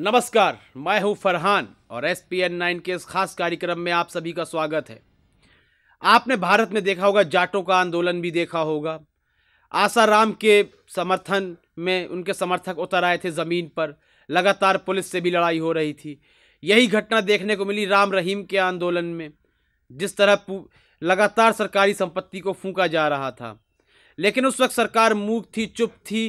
नमस्कार मैं हूं फरहान और एस पी एन नाइन के इस खास कार्यक्रम में आप सभी का स्वागत है आपने भारत में देखा होगा जाटों का आंदोलन भी देखा होगा आसाराम के समर्थन में उनके समर्थक उतर आए थे ज़मीन पर लगातार पुलिस से भी लड़ाई हो रही थी यही घटना देखने को मिली राम रहीम के आंदोलन में जिस तरह लगातार सरकारी संपत्ति को फूका जा रहा था लेकिन उस वक्त सरकार मूक थी चुप थी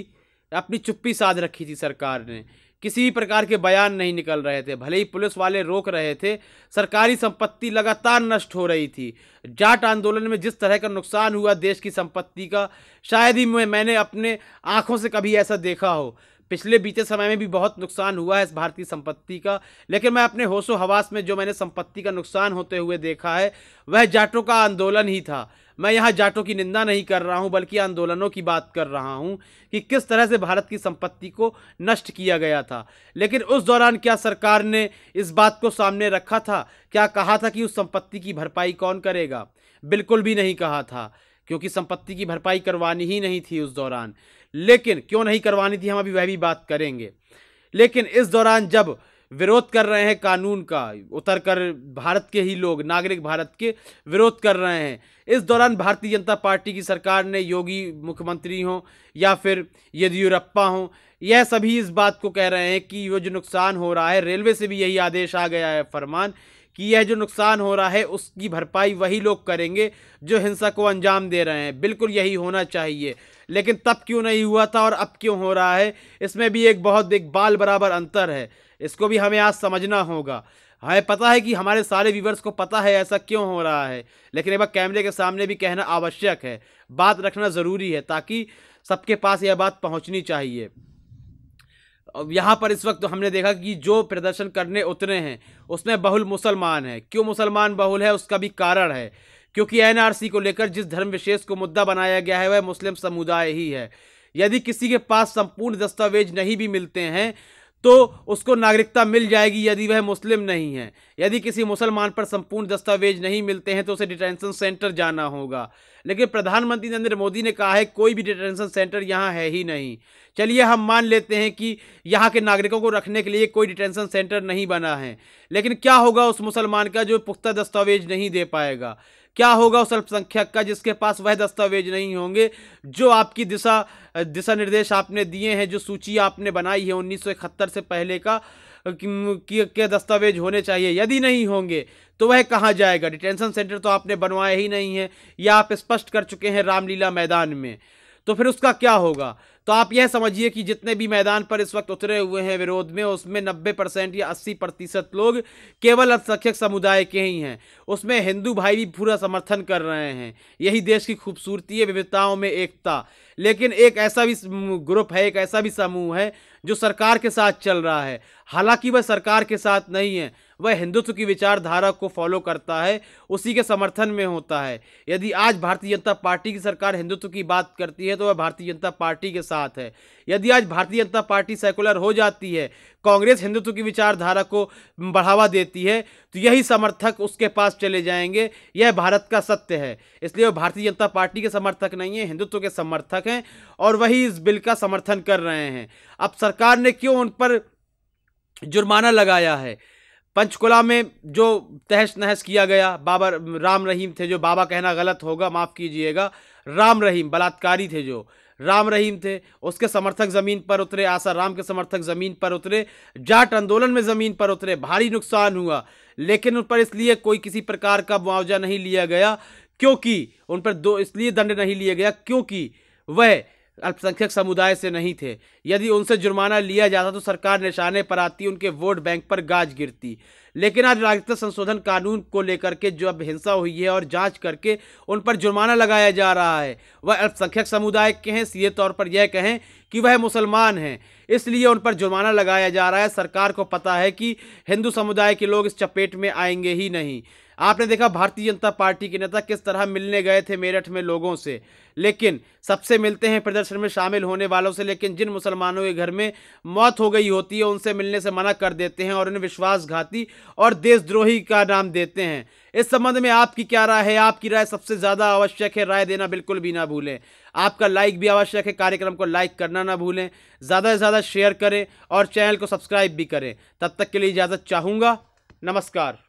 अपनी चुप्पी साध रखी थी सरकार ने किसी भी प्रकार के बयान नहीं निकल रहे थे भले ही पुलिस वाले रोक रहे थे सरकारी संपत्ति लगातार नष्ट हो रही थी जाट आंदोलन में जिस तरह का नुकसान हुआ देश की संपत्ति का शायद ही मैं मैंने अपने आँखों से कभी ऐसा देखा हो पिछले बीते समय में भी बहुत नुकसान हुआ है इस भारतीय संपत्ति का लेकिन मैं अपने होशो हवास में जो मैंने संपत्ति का नुकसान होते हुए देखा है वह जाटों का आंदोलन ही था मैं यहाँ जाटों की निंदा नहीं कर रहा हूँ बल्कि आंदोलनों की बात कर रहा हूँ कि किस तरह से भारत की संपत्ति को नष्ट किया गया था लेकिन उस दौरान क्या सरकार ने इस बात को सामने रखा था क्या कहा था कि उस संपत्ति की भरपाई कौन करेगा बिल्कुल भी नहीं कहा था क्योंकि संपत्ति की भरपाई करवानी ही नहीं थी उस दौरान लेकिन क्यों नहीं करवानी थी हम अभी वह भी बात करेंगे लेकिन इस दौरान जब विरोध कर रहे हैं कानून का उतर कर भारत के ही लोग नागरिक भारत के विरोध कर रहे हैं इस दौरान भारतीय जनता पार्टी की सरकार ने योगी मुख्यमंत्री हों या फिर येदियुरप्पा हों यह सभी इस बात को कह रहे हैं कि वो जो नुकसान हो रहा है रेलवे से भी यही आदेश आ गया है फरमान कि यह जो नुकसान हो रहा है उसकी भरपाई वही लोग करेंगे जो हिंसा को अंजाम दे रहे हैं बिल्कुल यही होना चाहिए लेकिन तब क्यों नहीं हुआ था और अब क्यों हो रहा है इसमें भी एक बहुत एक बाल बराबर अंतर है इसको भी हमें आज समझना होगा हमें पता है कि हमारे सारे व्यूवर्स को पता है ऐसा क्यों हो रहा है लेकिन एक बार कैमरे के सामने भी कहना आवश्यक है बात रखना ज़रूरी है ताकि सबके पास यह बात पहुँचनी चाहिए यहाँ पर इस वक्त हमने देखा कि जो प्रदर्शन करने उतरे हैं उसमें बहुल मुसलमान है क्यों मुसलमान बहुल है उसका भी कारण है क्योंकि एनआरसी को लेकर जिस धर्म विशेष को मुद्दा बनाया गया है वह मुस्लिम समुदाय ही है यदि किसी के पास संपूर्ण दस्तावेज नहीं भी मिलते हैं तो उसको नागरिकता मिल जाएगी यदि वह मुस्लिम नहीं है यदि किसी मुसलमान पर संपूर्ण दस्तावेज नहीं मिलते हैं तो उसे डिटेंशन सेंटर जाना होगा लेकिन प्रधानमंत्री नरेंद्र मोदी ने कहा है कोई भी डिटेंशन सेंटर यहाँ है ही नहीं चलिए हम मान लेते हैं कि यहाँ के नागरिकों को रखने के लिए कोई डिटेंशन सेंटर नहीं बना है लेकिन क्या होगा उस मुसलमान का जो पुख्ता दस्तावेज नहीं दे पाएगा क्या होगा उस अल्पसंख्यक का जिसके पास वह दस्तावेज नहीं होंगे जो आपकी दिशा दिशा निर्देश आपने दिए हैं जो सूची आपने बनाई है उन्नीस से पहले का के दस्तावेज होने चाहिए यदि नहीं होंगे तो वह कहाँ जाएगा डिटेंशन सेंटर तो आपने बनवाया ही नहीं है या आप स्पष्ट कर चुके हैं रामलीला मैदान में तो फिर उसका क्या होगा तो आप यह समझिए कि जितने भी मैदान पर इस वक्त उतरे हुए हैं विरोध में उसमें 90 परसेंट या 80 प्रतिशत लोग केवल अल्पसंख्यक समुदाय के ही हैं उसमें हिंदू भाई भी पूरा समर्थन कर रहे हैं यही देश की खूबसूरती है विविधताओं में एकता लेकिन एक ऐसा भी ग्रुप है एक ऐसा भी समूह है जो सरकार के साथ चल रहा है हालांकि वह सरकार के साथ नहीं है वह हिंदुत्व की विचारधारा को फॉलो करता है उसी के समर्थन में होता है यदि आज भारतीय जनता पार्टी की सरकार हिंदुत्व की बात करती है तो वह भारतीय जनता पार्टी के साथ है यदि आज भारतीय जनता पार्टी सेकुलर हो जाती है कांग्रेस हिंदुत्व की विचारधारा को बढ़ावा देती है तो यही समर्थक उसके पास चले जाएंगे यह भारत का सत्य है इसलिए वह भारतीय जनता पार्टी के समर्थक नहीं है हिंदुत्व के समर्थक हैं और वही इस बिल का समर्थन कर रहे हैं अब सरकार ने क्यों उन पर जुर्माना लगाया है पंचकुला में जो तहस नहस किया गया बाबा राम रहीम थे जो बाबा कहना गलत होगा माफ़ कीजिएगा राम रहीम बलात्कारी थे जो राम रहीम थे उसके समर्थक ज़मीन पर उतरे आशा राम के समर्थक ज़मीन पर उतरे जाट आंदोलन में ज़मीन पर उतरे भारी नुकसान हुआ लेकिन उन पर इसलिए कोई किसी प्रकार का मुआवजा नहीं लिया गया क्योंकि उन पर दो इसलिए दंड नहीं लिया गया क्योंकि वह अल्पसंख्यक समुदाय से नहीं थे यदि उनसे जुर्माना लिया जाता तो सरकार निशाने पर आती उनके वोट बैंक पर गाज गिरती लेकिन आज नागरिकता संशोधन कानून को लेकर के जो अब हिंसा हुई है और जांच करके उन पर जुर्माना लगाया जा रहा है वह अल्पसंख्यक समुदाय के हैं सीधे तौर पर यह कहें कि वह मुसलमान हैं इसलिए उन पर जुर्माना लगाया जा रहा है सरकार को पता है कि हिंदू समुदाय के लोग इस चपेट में आएंगे ही नहीं आपने देखा भारतीय जनता पार्टी के नेता किस तरह मिलने गए थे मेरठ में लोगों से लेकिन सबसे मिलते हैं प्रदर्शन में शामिल होने वालों से लेकिन जिन मुसलमानों के घर में मौत हो गई होती है उनसे मिलने से मना कर देते हैं और उन्हें विश्वासघाती और देशद्रोही का नाम देते हैं इस संबंध में आपकी क्या राय है आपकी राय सबसे ज़्यादा आवश्यक है राय देना बिल्कुल भी ना भूलें आपका लाइक भी आवश्यक है कार्यक्रम को लाइक करना ना भूलें ज़्यादा से ज़्यादा शेयर करें और चैनल को सब्सक्राइब भी करें तब तक के लिए इजाज़त चाहूँगा नमस्कार